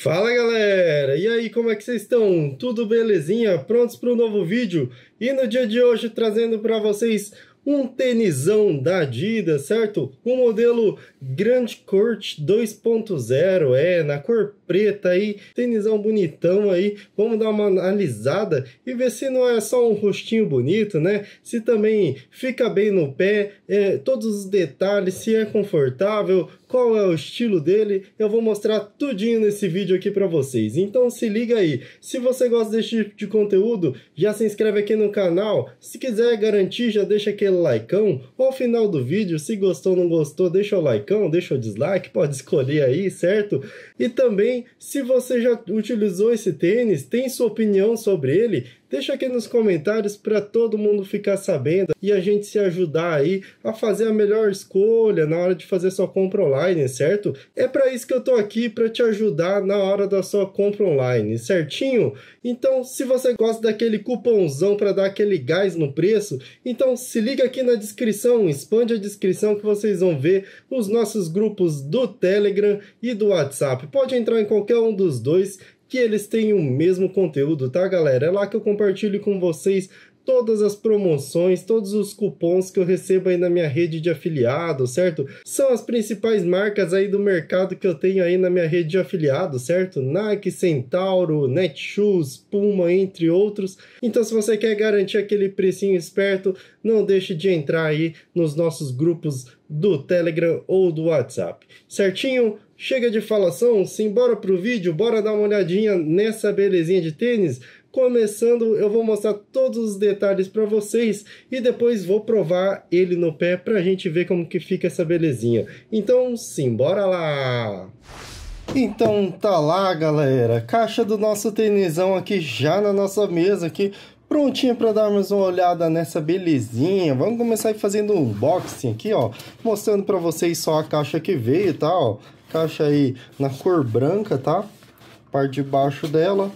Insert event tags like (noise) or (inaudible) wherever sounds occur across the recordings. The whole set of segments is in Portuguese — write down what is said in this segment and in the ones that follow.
Fala galera! E aí, como é que vocês estão? Tudo belezinha? Prontos para um novo vídeo? E no dia de hoje trazendo para vocês um tenisão da Adidas, certo? O um modelo Grand Court 2.0, é, na cor preta aí, tenisão bonitão aí. Vamos dar uma analisada e ver se não é só um rostinho bonito, né? Se também fica bem no pé, é, todos os detalhes, se é confortável, qual é o estilo dele, eu vou mostrar tudinho nesse vídeo aqui para vocês. Então se liga aí, se você gosta desse tipo de conteúdo, já se inscreve aqui no canal, se quiser garantir já deixa aquele likeão, ao final do vídeo, se gostou ou não gostou, deixa o likeão, deixa o dislike, pode escolher aí, certo? E também, se você já utilizou esse tênis, tem sua opinião sobre ele, Deixa aqui nos comentários para todo mundo ficar sabendo e a gente se ajudar aí a fazer a melhor escolha na hora de fazer sua compra online, certo? É para isso que eu tô aqui para te ajudar na hora da sua compra online, certinho? Então, se você gosta daquele cupomzão para dar aquele gás no preço, então se liga aqui na descrição, expande a descrição que vocês vão ver os nossos grupos do Telegram e do WhatsApp. Pode entrar em qualquer um dos dois que eles têm o mesmo conteúdo, tá, galera? É lá que eu compartilho com vocês todas as promoções, todos os cupons que eu recebo aí na minha rede de afiliado, certo? São as principais marcas aí do mercado que eu tenho aí na minha rede de afiliado, certo? Nike, Centauro, Netshoes, Puma, entre outros. Então se você quer garantir aquele precinho esperto, não deixe de entrar aí nos nossos grupos do Telegram ou do WhatsApp. Certinho? Chega de falação, simbora pro vídeo, bora dar uma olhadinha nessa belezinha de tênis. Começando, eu vou mostrar todos os detalhes para vocês e depois vou provar ele no pé para a gente ver como que fica essa belezinha. Então, simbora lá! Então tá lá, galera. Caixa do nosso tênisão aqui já na nossa mesa aqui prontinha para dar mais uma olhada nessa belezinha. Vamos começar fazendo um unboxing aqui, ó, mostrando para vocês só a caixa que veio, tá, ó. Caixa aí na cor branca, tá? Parte de baixo dela,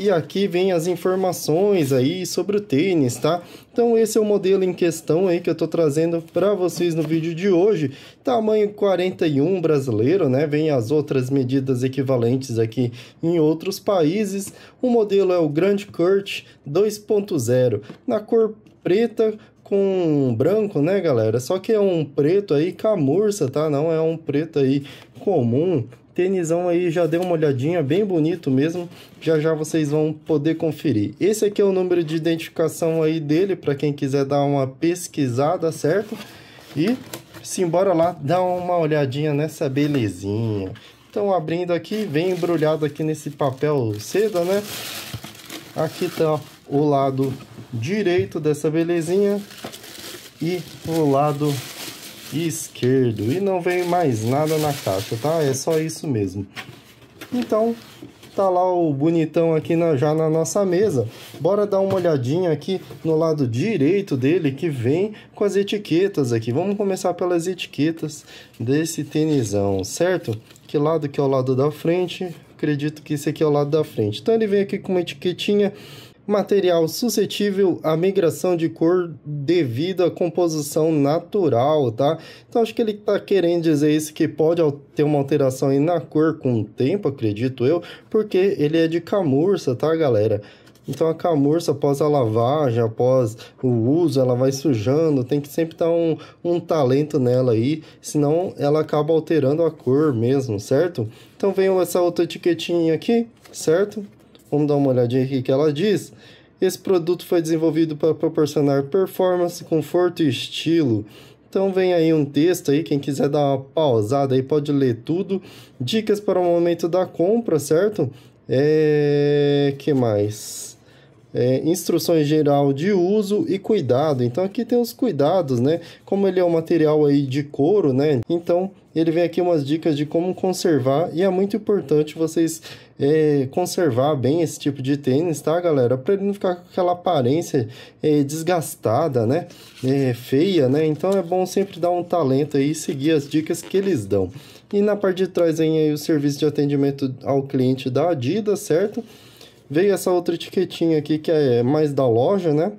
e aqui vem as informações aí sobre o tênis, tá? Então esse é o modelo em questão aí que eu tô trazendo para vocês no vídeo de hoje. Tamanho 41 brasileiro, né? Vem as outras medidas equivalentes aqui em outros países. O modelo é o Grand Kurt 2.0, na cor preta com branco, né, galera? Só que é um preto aí camurça, tá? Não é um preto aí comum, Tênisão aí já deu uma olhadinha, bem bonito mesmo. Já já vocês vão poder conferir. Esse aqui é o número de identificação aí dele, para quem quiser dar uma pesquisada, certo? E simbora lá dar uma olhadinha nessa belezinha. Então abrindo aqui, vem embrulhado aqui nesse papel seda, né? Aqui tá o lado direito dessa belezinha e o lado esquerdo. E não vem mais nada na caixa, tá? É só isso mesmo. Então, tá lá o bonitão aqui na, já na nossa mesa. Bora dar uma olhadinha aqui no lado direito dele, que vem com as etiquetas aqui. Vamos começar pelas etiquetas desse tenisão, certo? Que lado que é o lado da frente? Acredito que esse aqui é o lado da frente. Então, ele vem aqui com uma etiquetinha material suscetível à migração de cor devido à composição natural, tá? Então acho que ele está querendo dizer isso que pode ter uma alteração aí na cor com o tempo, acredito eu, porque ele é de camurça, tá, galera? Então a camurça, após a lavagem, após o uso, ela vai sujando, tem que sempre dar um, um talento nela aí, senão ela acaba alterando a cor mesmo, certo? Então vem essa outra etiquetinha aqui, certo? Vamos dar uma olhadinha aqui que ela diz. Esse produto foi desenvolvido para proporcionar performance, conforto e estilo. Então vem aí um texto aí, quem quiser dar uma pausada aí pode ler tudo. Dicas para o momento da compra, certo? É, que mais? é, instruções geral de uso e cuidado. Então aqui tem os cuidados, né? Como ele é um material aí de couro, né? Então ele vem aqui umas dicas de como conservar e é muito importante vocês é, conservar bem esse tipo de tênis, tá, galera? Para ele não ficar com aquela aparência é, desgastada, né? É, feia, né? Então é bom sempre dar um talento aí e seguir as dicas que eles dão. E na parte de trás vem aí o serviço de atendimento ao cliente da Adidas, certo? Veio essa outra etiquetinha aqui que é mais da loja, né?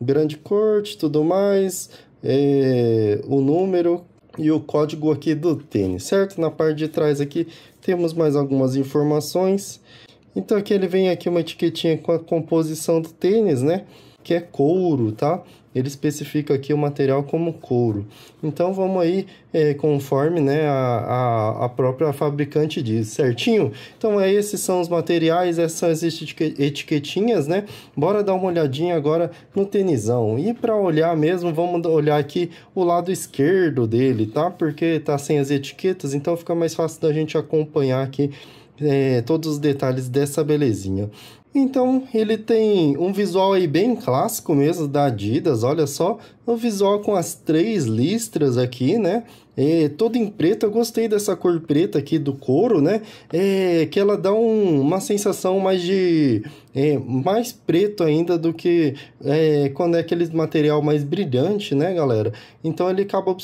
Grande corte, tudo mais, é, o número e o código aqui do tênis, certo? Na parte de trás aqui temos mais algumas informações. Então aqui ele vem aqui uma etiquetinha com a composição do tênis, né? Que é couro, tá? ele especifica aqui o material como couro. Então vamos aí é, conforme né, a, a, a, própria fabricante diz, certinho? Então é, esses são os materiais, essas são as etiquetinhas, né? Bora dar uma olhadinha agora no tenisão. E para olhar mesmo, vamos olhar aqui o lado esquerdo dele, tá? Porque tá sem as etiquetas, então fica mais fácil da gente acompanhar aqui é, todos os detalhes dessa belezinha. Então, ele tem um visual aí bem clássico mesmo da Adidas, olha só, o um visual com as três listras aqui, né? é, toda em preto. Eu gostei dessa cor preta aqui do couro, né? É, que ela dá um, uma sensação mais de... É, mais preto ainda do que é, quando é aquele material mais brilhante, né, galera? Então ele acaba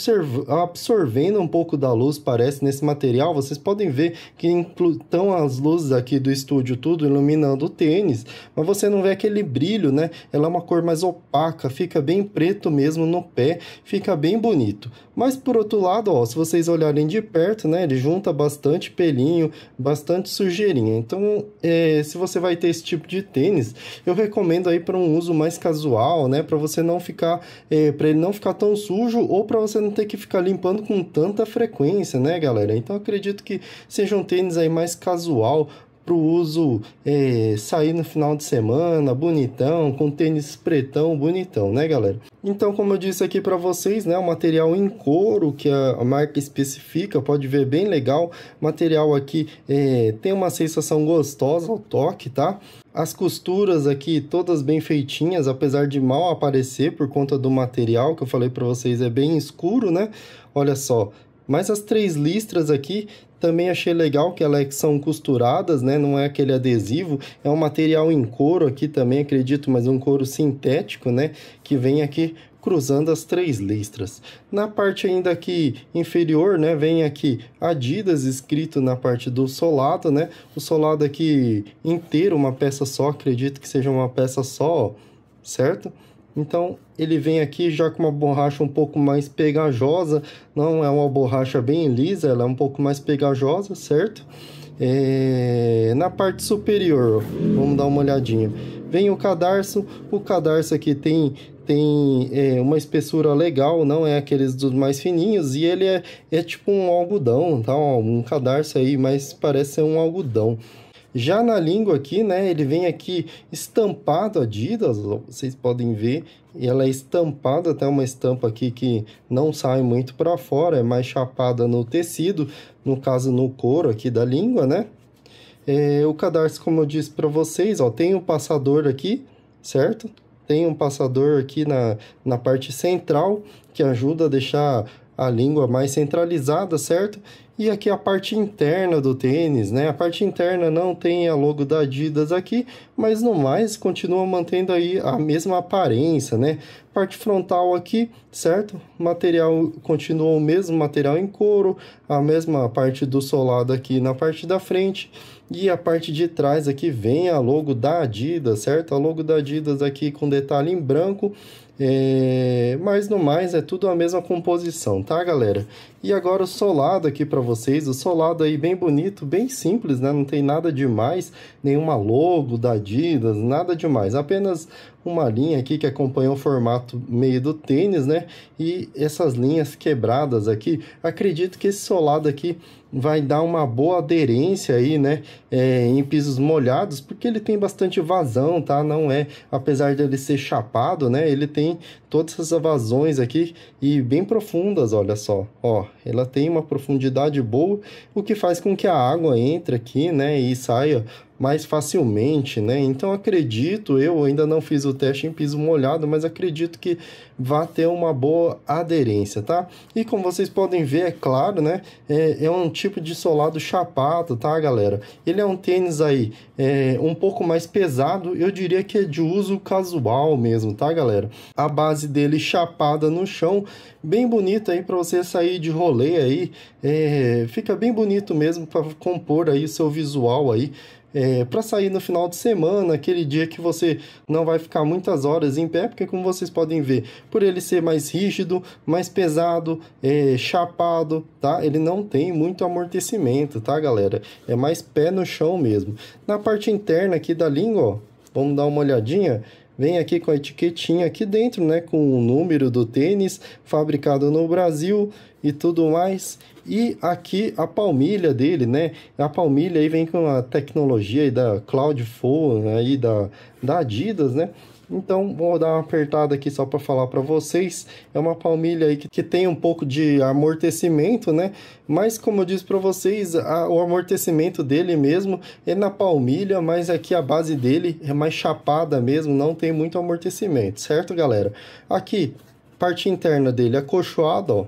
absorvendo um pouco da luz, parece, nesse material. Vocês podem ver que estão as luzes aqui do estúdio tudo iluminando o tênis, mas você não vê aquele brilho, né? Ela é uma cor mais opaca, fica bem preto mesmo no pé, fica bem bonito. Mas por outro lado, lado, ó, se vocês olharem de perto, né, ele junta bastante pelinho, bastante sujeirinha. Então, é, se você vai ter esse tipo de tênis, eu recomendo aí para um uso mais casual, né, para você não ficar, é, para ele não ficar tão sujo ou para você não ter que ficar limpando com tanta frequência, né, galera? Então, acredito que seja um tênis aí mais casual para o uso é, sair no final de semana, bonitão, com tênis pretão, bonitão, né, galera? Então, como eu disse aqui para vocês, né, o material em couro que a marca especifica, pode ver bem legal. O material aqui é, tem uma sensação gostosa ao toque, tá? As costuras aqui todas bem feitinhas, apesar de mal aparecer por conta do material que eu falei para vocês é bem escuro, né? Olha só, mas as três listras aqui também achei legal que elas são costuradas, né? Não é aquele adesivo, é um material em couro aqui também, acredito, mas um couro sintético, né? Que vem aqui cruzando as três listras. Na parte ainda aqui inferior, né, vem aqui Adidas escrito na parte do solado, né? O solado aqui inteiro, uma peça só, acredito que seja uma peça só, certo? Então ele vem aqui já com uma borracha um pouco mais pegajosa, não é uma borracha bem lisa, ela é um pouco mais pegajosa, certo? É... Na parte superior, vamos dar uma olhadinha. Vem o cadarço, o cadarço aqui tem tem é, uma espessura legal, não é aqueles dos mais fininhos, e ele é, é tipo um algodão, tá? Um cadarço aí, mas parece ser um algodão. Já na língua aqui, né, ele vem aqui estampado Adidas, vocês podem ver, e ela é estampada, até tá? uma estampa aqui que não sai muito para fora, é mais chapada no tecido, no caso no couro aqui da língua, né? É, o cadarço, como eu disse para vocês, ó, tem um passador aqui, certo? Tem um passador aqui na, na parte central que ajuda a deixar a língua mais centralizada, certo? E aqui a parte interna do tênis, né? A parte interna não tem a logo da Adidas aqui, mas no mais continua mantendo aí a mesma aparência, né? Parte frontal aqui, certo? Material continua o mesmo material em couro, a mesma parte do solado aqui na parte da frente e a parte de trás aqui vem a logo da Adidas, certo? A logo da Adidas aqui com detalhe em branco é, mas no mais é tudo a mesma composição, tá, galera? E agora o solado aqui para vocês, o solado aí bem bonito, bem simples, né? Não tem nada demais, nenhuma logo da Adidas, nada demais. Apenas uma linha aqui que acompanha o formato meio do tênis, né? E essas linhas quebradas aqui, acredito que esse solado aqui vai dar uma boa aderência aí, né? É, em pisos molhados, porque ele tem bastante vazão, tá? Não é, apesar dele ser chapado, né? Ele tem tem todas essas vazões aqui e bem profundas, olha só. Ó, ela tem uma profundidade boa, o que faz com que a água entre aqui, né, e saia mais facilmente, né? Então acredito, eu ainda não fiz o teste em piso molhado, mas acredito que vá ter uma boa aderência, tá? E como vocês podem ver, é claro, né? É, é um tipo de solado chapado, tá, galera? Ele é um tênis aí é, um pouco mais pesado, eu diria que é de uso casual mesmo, tá, galera? A base dele chapada no chão, bem bonita aí para você sair de rolê aí, é, fica bem bonito mesmo para compor aí seu visual aí é, para sair no final de semana, aquele dia que você não vai ficar muitas horas em pé, porque como vocês podem ver, por ele ser mais rígido, mais pesado, é, chapado, tá? Ele não tem muito amortecimento, tá, galera? É mais pé no chão mesmo. Na parte interna aqui da língua, ó, vamos dar uma olhadinha Vem aqui com a etiquetinha aqui dentro, né, com o número do tênis, fabricado no Brasil e tudo mais. E aqui a palmilha dele, né? A palmilha aí vem com a tecnologia aí da Cloud né, aí da, da Adidas, né? Então, vou dar uma apertada aqui só para falar para vocês. É uma palmilha aí que, que, tem um pouco de amortecimento, né? Mas, como eu disse para vocês, a, o amortecimento dele mesmo é na palmilha, mas aqui a base dele é mais chapada mesmo, não tem muito amortecimento, certo, galera? Aqui, parte interna dele é ó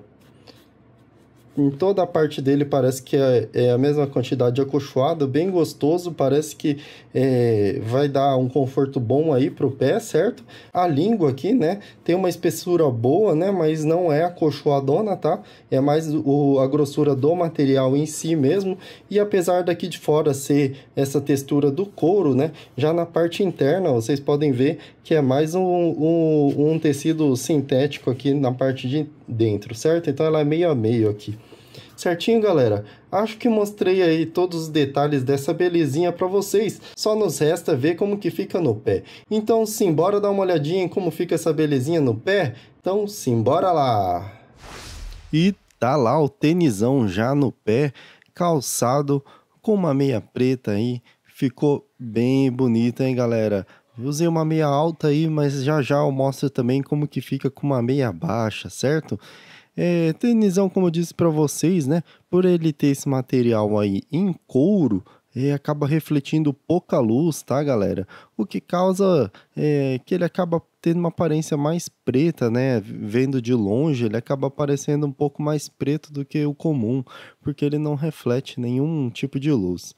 em toda a parte dele parece que é, é a mesma quantidade de acolchoado, bem gostoso, parece que é, vai dar um conforto bom aí pro pé, certo? A língua aqui, né, tem uma espessura boa, né, mas não é acolchoadona, tá? É mais o, a grossura do material em si mesmo, e apesar daqui de fora ser essa textura do couro, né, já na parte interna vocês podem ver que é mais um, um, um tecido sintético aqui na parte de dentro, certo? Então ela é meio a meio aqui. Certinho, galera? Acho que mostrei aí todos os detalhes dessa belezinha para vocês. Só nos resta ver como que fica no pé. Então, simbora dar uma olhadinha em como fica essa belezinha no pé? Então, simbora lá! E tá lá o tenisão já no pé, calçado com uma meia preta aí. Ficou bem bonita, hein, galera? Usei uma meia alta aí, mas já já eu mostro também como que fica com uma meia baixa, certo? É, Tenizão, como eu disse para vocês, né? Por ele ter esse material aí em couro, é, acaba refletindo pouca luz, tá, galera? O que causa é, que ele acaba tendo uma aparência mais preta, né? Vendo de longe, ele acaba parecendo um pouco mais preto do que o comum, porque ele não reflete nenhum tipo de luz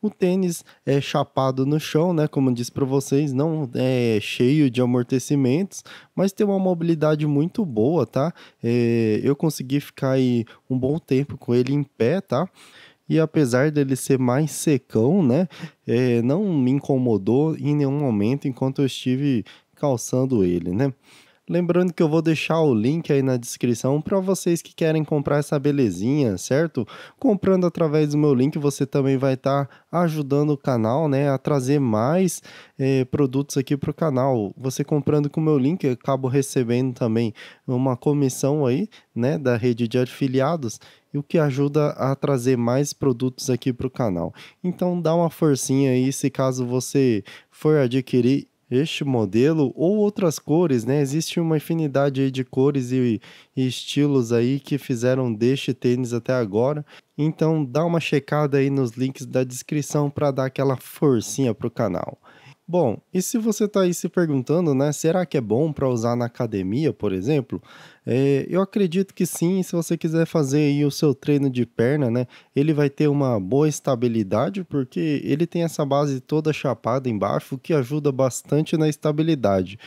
o tênis é chapado no chão, né? Como eu disse para vocês, não é cheio de amortecimentos, mas tem uma mobilidade muito boa, tá? É, eu consegui ficar aí um bom tempo com ele em pé, tá? e apesar dele ser mais secão, né, é, não me incomodou em nenhum momento enquanto eu estive calçando ele, né? Lembrando que eu vou deixar o link aí na descrição para vocês que querem comprar essa belezinha, certo? Comprando através do meu link, você também vai estar tá ajudando o canal, né, a trazer mais eh, produtos aqui para o canal. Você comprando com o meu link, eu acabo recebendo também uma comissão aí, né, da rede de afiliados e o que ajuda a trazer mais produtos aqui para o canal. Então dá uma forcinha aí se caso você for adquirir este modelo ou outras cores, né? Existe uma infinidade de cores e, e, estilos aí que fizeram deste tênis até agora. Então dá uma checada aí nos links da descrição para dar aquela forcinha pro canal. Bom, e se você está aí se perguntando, né, será que é bom para usar na academia, por exemplo? É, eu acredito que sim, se você quiser fazer aí o seu treino de perna, né, ele vai ter uma boa estabilidade, porque ele tem essa base toda chapada embaixo, o que ajuda bastante na estabilidade.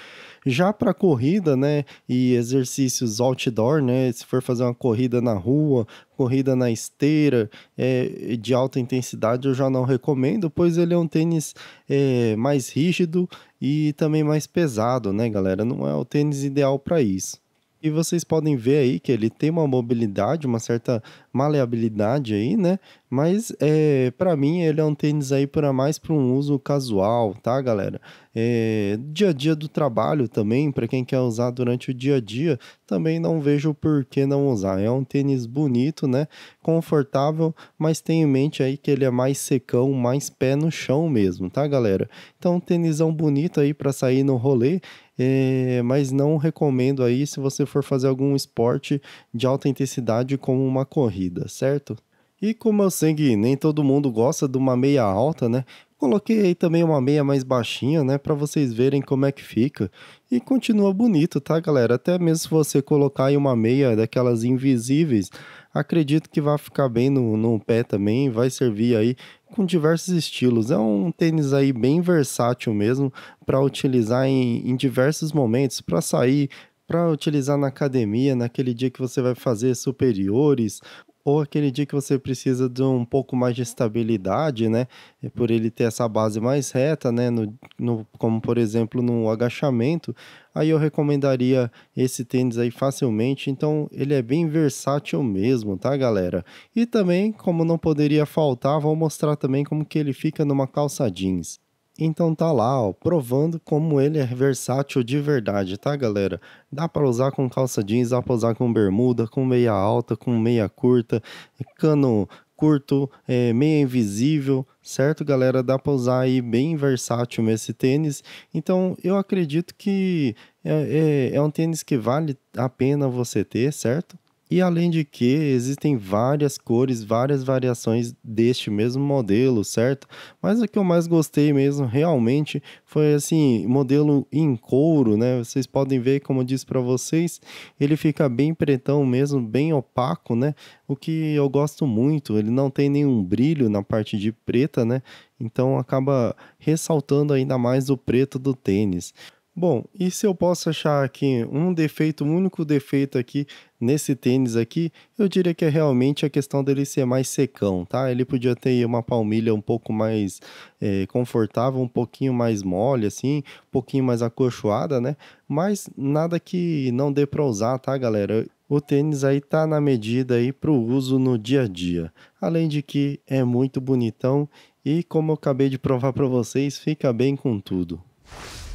Já para corrida, né, e exercícios outdoor, né, se for fazer uma corrida na rua, corrida na esteira é, de alta intensidade, eu já não recomendo, pois ele é um tênis é, mais rígido e também mais pesado, né, galera? Não é o tênis ideal para isso. E vocês podem ver aí que ele tem uma mobilidade, uma certa maleabilidade aí, né? Mas é, para mim ele é um tênis aí para mais para um uso casual, tá, galera? É, dia a dia do trabalho também, para quem quer usar durante o dia a dia, também não vejo por que não usar. É um tênis bonito, né? Confortável, mas tenha em mente aí que ele é mais secão, mais pé no chão mesmo, tá, galera? Então, um tênisão bonito aí para sair no rolê é, mas não recomendo aí se você for fazer algum esporte de alta intensidade como uma corrida, certo? E como eu sei que nem todo mundo gosta de uma meia alta, né? Coloquei também uma meia mais baixinha, né, para vocês verem como é que fica. E continua bonito, tá, galera? Até mesmo se você colocar aí uma meia daquelas invisíveis, acredito que vai ficar bem no, no pé também, vai servir aí com diversos estilos. É um tênis aí bem versátil mesmo, para utilizar em, em diversos momentos, para sair, para utilizar na academia, naquele dia que você vai fazer superiores, ou aquele dia que você precisa de um pouco mais de estabilidade, né? por ele ter essa base mais reta, né? No, no, como por exemplo no agachamento, aí eu recomendaria esse tênis aí facilmente. Então ele é bem versátil mesmo, tá, galera? E também, como não poderia faltar, vou mostrar também como que ele fica numa calça jeans. Então tá lá, ó, provando como ele é versátil de verdade, tá, galera? Dá para usar com calça jeans, dá para usar com bermuda, com meia alta, com meia curta, é cano curto, é, meia invisível, certo, galera? Dá para usar aí bem versátil esse tênis. Então eu acredito que é, é, é um tênis que vale a pena você ter, certo? E além de que existem várias cores, várias variações deste mesmo modelo, certo? Mas o que eu mais gostei mesmo realmente foi assim, modelo em couro, né? Vocês podem ver, como eu disse para vocês, ele fica bem pretão mesmo, bem opaco, né? O que eu gosto muito, ele não tem nenhum brilho na parte de preta, né? Então acaba ressaltando ainda mais o preto do tênis. Bom, e se eu posso achar aqui um defeito, um único defeito aqui nesse tênis aqui, eu diria que é realmente a questão dele ser mais secão, tá? Ele podia ter uma palmilha um pouco mais é, confortável, um pouquinho mais mole, assim, um pouquinho mais acolchoada, né? Mas nada que não dê para usar, tá, galera? O tênis aí tá na medida aí para o uso no dia a dia. Além de que é muito bonitão e, como eu acabei de provar para vocês, fica bem com tudo.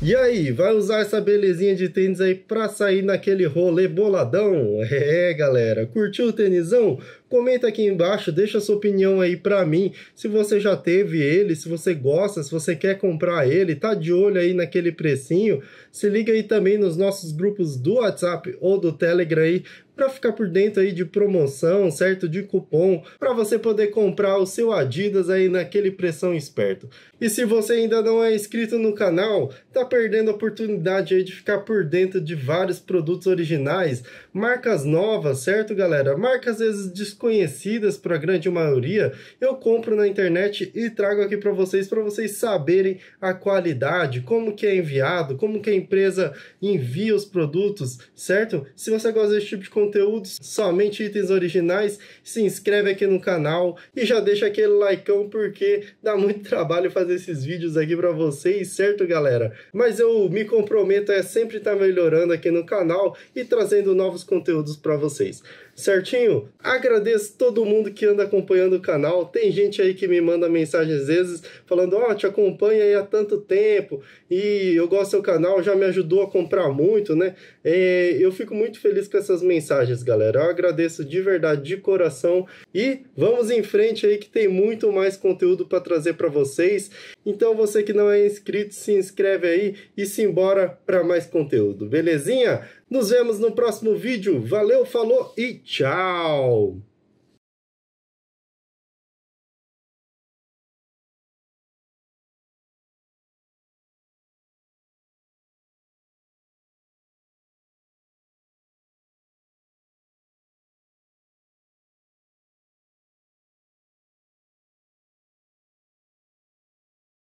E aí, vai usar essa belezinha de tênis aí pra sair naquele rolê boladão? (laughs) É, galera, curtiu o tênisão? Comenta aqui embaixo, deixa sua opinião aí para mim, se você já teve ele, se você gosta, se você quer comprar ele, tá de olho aí naquele precinho. Se liga aí também nos nossos grupos do WhatsApp ou do Telegram aí para ficar por dentro aí de promoção, certo? De cupom, para você poder comprar o seu Adidas aí naquele pressão esperto. E se você ainda não é inscrito no canal, tá perdendo a oportunidade aí de ficar por dentro de vários produtos originais, marcas novas, certo, galera? Marcas às vezes desconhecidas para a grande maioria, eu compro na internet e trago aqui para vocês para vocês saberem a qualidade, como que é enviado, como que a empresa envia os produtos, certo? Se você gosta desse tipo de conteúdo, somente itens originais, se inscreve aqui no canal e já deixa aquele likeão porque dá muito trabalho fazer esses vídeos aqui para vocês, certo, galera? Mas eu me comprometo a é sempre estar tá melhorando aqui no canal e trazendo novos conteúdos para vocês certinho? Agradeço todo mundo que anda acompanhando o canal. Tem gente aí que me manda mensagem às vezes falando: Ó, oh, te acompanha aí há tanto tempo e eu gosto do seu canal, já me ajudou a comprar muito, né? É, eu fico muito feliz com essas mensagens, galera. Eu agradeço de verdade, de coração. E vamos em frente aí que tem muito mais conteúdo para trazer para vocês. Então você que não é inscrito, se inscreve aí e se embora para mais conteúdo, belezinha? Nos vemos no próximo vídeo. Valeu, falou e tchau!